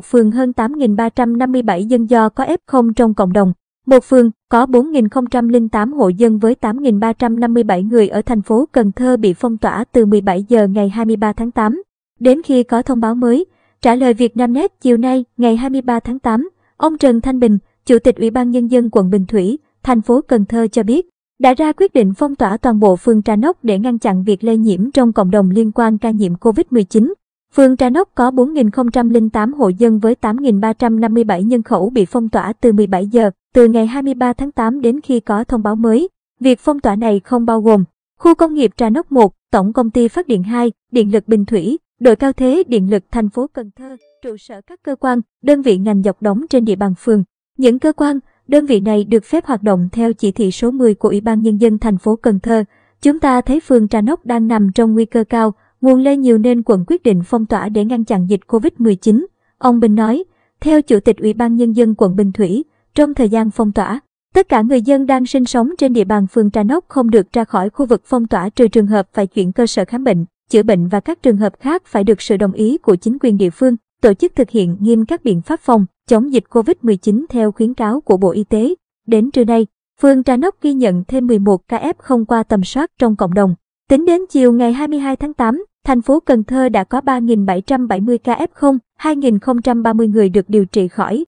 một phường hơn 8.357 dân do có F0 trong cộng đồng. Một phường có 4.008 hộ dân với 8.357 người ở thành phố Cần Thơ bị phong tỏa từ 17 giờ ngày 23 tháng 8. Đến khi có thông báo mới, trả lời Việt Nam Net chiều nay ngày 23 tháng 8, ông Trần Thanh Bình, Chủ tịch Ủy ban Nhân dân quận Bình Thủy, thành phố Cần Thơ cho biết, đã ra quyết định phong tỏa toàn bộ phường Trà Nóc để ngăn chặn việc lây nhiễm trong cộng đồng liên quan ca nhiễm COVID-19. Phường Trà Nóc có 4.008 hộ dân với 8.357 nhân khẩu bị phong tỏa từ 17 giờ, từ ngày 23 tháng 8 đến khi có thông báo mới. Việc phong tỏa này không bao gồm khu công nghiệp Trà Nóc 1, Tổng công ty Phát điện 2, Điện lực Bình Thủy, Đội cao thế Điện lực thành phố Cần Thơ, trụ sở các cơ quan, đơn vị ngành dọc đóng trên địa bàn phường. Những cơ quan, đơn vị này được phép hoạt động theo chỉ thị số 10 của Ủy ban Nhân dân thành phố Cần Thơ. Chúng ta thấy phường Trà Nóc đang nằm trong nguy cơ cao, Nguồn lây nhiều nên quận quyết định phong tỏa để ngăn chặn dịch COVID-19. Ông Bình nói, theo Chủ tịch Ủy ban Nhân dân quận Bình Thủy, trong thời gian phong tỏa, tất cả người dân đang sinh sống trên địa bàn phường Trà Nóc không được ra khỏi khu vực phong tỏa trừ trường hợp phải chuyển cơ sở khám bệnh, chữa bệnh và các trường hợp khác phải được sự đồng ý của chính quyền địa phương, tổ chức thực hiện nghiêm các biện pháp phòng chống dịch COVID-19 theo khuyến cáo của Bộ Y tế. Đến trưa nay, phường Trà Nóc ghi nhận thêm 11 ca F không qua tầm soát trong cộng đồng. Tính đến chiều ngày 22 tháng 8, Thành phố Cần Thơ đã có 3.770 ca F0, 2.030 người được điều trị khỏi,